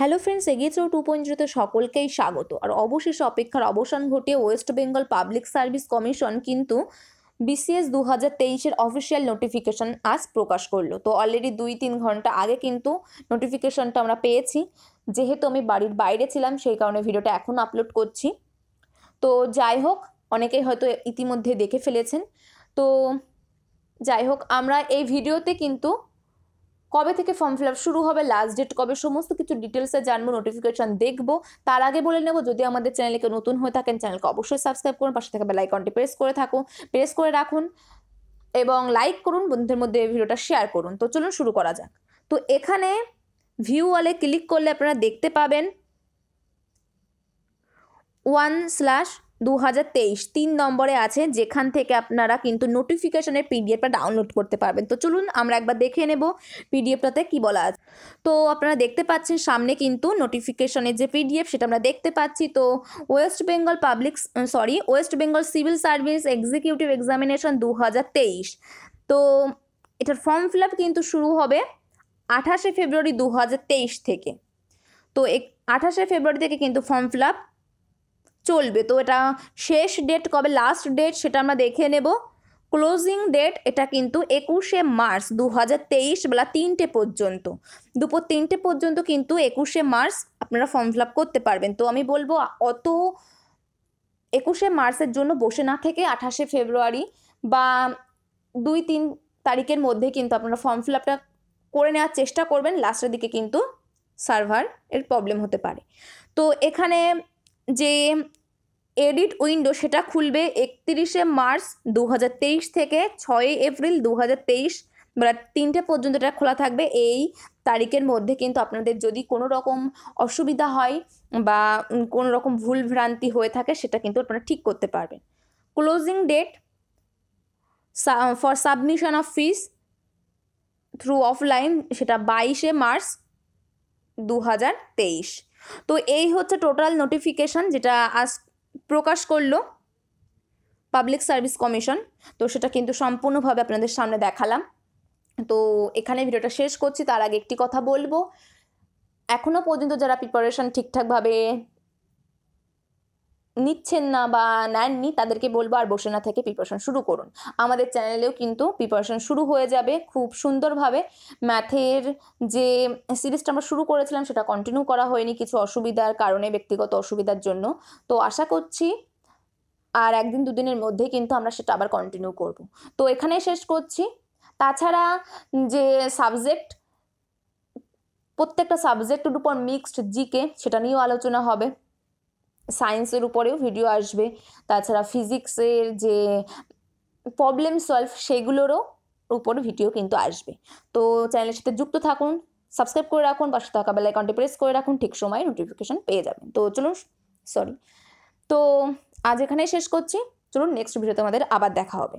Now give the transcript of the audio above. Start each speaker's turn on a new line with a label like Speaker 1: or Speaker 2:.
Speaker 1: hello friends এগিয়ে to point সকলকেই স্বাগত আর অবশেষে অপেক্ষার অবসান ঘটিয়ে West Bengal public service commission কিন্তু বিসিএস দু হাজার তেইশের অফিসিয়াল নোটিফিকেশান আজ প্রকাশ করলো তো অলরেডি দুই তিন ঘন্টা আগে কিন্তু নোটিফিকেশনটা আমরা পেয়েছি যেহেতু আমি বাড়ির বাইরে ছিলাম সেই কারণে ভিডিওটা এখন আপলোড করছি তো যাই হোক অনেকেই হয়তো ইতিমধ্যে দেখে ফেলেছেন তো যাই হোক আমরা এই ভিডিওতে কিন্তু কবে থেকে ফর্ম ফিল শুরু হবে লাস্ট ডেট কবে সমস্ত কিছু ডিটেলসে জানবো নোটিফিকেশন দেখবো তার আগে বলে নেবো যদি আমাদের চ্যানেলকে নতুন হয়ে থাকেন চ্যানেলকে অবশ্যই সাবস্ক্রাইব করুন পাশে থাকা বেলাইকনটি প্রেস করে থাকুন প্রেস করে রাখুন এবং লাইক করুন বন্ধুদের মধ্যে ভিডিওটা শেয়ার করুন তো চলুন শুরু করা যাক তো এখানে ভিউ ওয়ালে ক্লিক করলে আপনারা দেখতে পাবেন ওয়ান স্ল্যাশ দু হাজার তেইশ তিন নম্বরে আছে যেখান থেকে আপনারা কিন্তু নোটিফিকেশনের পিডিএফটা ডাউনলোড করতে পারবেন তো চলুন আমরা একবার দেখে নেব পিডিএফটাতে কি বলা আছে তো আপনারা দেখতে পাচ্ছেন সামনে কিন্তু নোটিফিকেশনের যে পিডিএফ সেটা আমরা দেখতে পাচ্ছি তো West Bengal public sorry West Bengal civil service executive examination দু তো এটার ফর্ম ফিল কিন্তু শুরু হবে আঠাশে ফেব্রুয়ারি দু থেকে তো এক আঠাশে ফেব্রুয়ারি থেকে কিন্তু ফর্ম ফিল চলবে তো এটা শেষ ডেট কবে লাস্ট ডেট সেটা আমরা দেখে নেব ক্লোজিং ডেট এটা কিন্তু একুশে মার্চ দু হাজার তেইশ বেলা তিনটে পর্যন্ত দুপুর তিনটে পর্যন্ত কিন্তু একুশে মার্চ আপনারা ফর্ম ফিল করতে পারবেন তো আমি বলবো অত একুশে মার্চের জন্য বসে না থেকে আঠাশে ফেব্রুয়ারি বা দুই তিন তারিখের মধ্যে কিন্তু আপনারা ফর্ম ফিল আপটা করে নেওয়ার চেষ্টা করবেন লাস্টের দিকে কিন্তু সার্ভার এর প্রবলেম হতে পারে তো এখানে যে এডিট উইন্ডো সেটা খুলবে একত্রিশে মার্চ দু থেকে ছয়ই এপ্রিল দু বেলা তিনটে পর্যন্ত এটা খোলা থাকবে এই তারিখের মধ্যে কিন্তু আপনাদের যদি কোনো রকম অসুবিধা হয় বা কোনো রকম ভুল ভ্রান্তি হয়ে থাকে সেটা কিন্তু আপনারা ঠিক করতে পারবেন closing date for submission of fees through offline সেটা বাইশে মার্চ দু হাজার তেইশ তো এই হচ্ছে টোটাল নোটিফিকেশান যেটা আজ প্রকাশ করলো পাবলিক সার্ভিস কমিশন তো সেটা কিন্তু সম্পূর্ণভাবে আপনাদের সামনে দেখালাম তো এখানে ভিডিওটা শেষ করছি তার আগে একটি কথা বলবো এখনও পর্যন্ত যারা প্রিপারেশান ঠিকঠাকভাবে নিচ্ছেন না বা নেননি তাদেরকে বলবো আর বসে না থেকে প্রিপারেশন শুরু করুন আমাদের চ্যানেলেও কিন্তু প্রিপারেশন শুরু হয়ে যাবে খুব সুন্দরভাবে ম্যাথের যে সিরিজটা আমরা শুরু করেছিলাম সেটা কন্টিনিউ করা হয়নি কিছু অসুবিধার কারণে ব্যক্তিগত অসুবিধার জন্য তো আশা করছি আর একদিন দুদিনের মধ্যে কিন্তু আমরা সেটা আবার কন্টিনিউ করব তো এখানে শেষ করছি তাছাড়া যে সাবজেক্ট প্রত্যেকটা সাবজেক্টের উপর মিক্সড জিকে সেটা নিয়েও আলোচনা হবে সায়েন্সের উপরেও ভিডিও আসবে তাছাড়া ফিজিক্সের যে প্রবলেম সলভ সেগুলোরও উপর ভিডিও কিন্তু আসবে তো চ্যানেলের সাথে যুক্ত থাকুন সাবস্ক্রাইব করে রাখুন পাশে থাকা বেল আইকনটি প্রেস করে রাখুন ঠিক সময় নোটিফিকেশান পেয়ে যাবেন তো চলুন সরি তো আজ এখানেই শেষ করছি চলুন নেক্সট ভিডিওতে আমাদের আবার দেখা হবে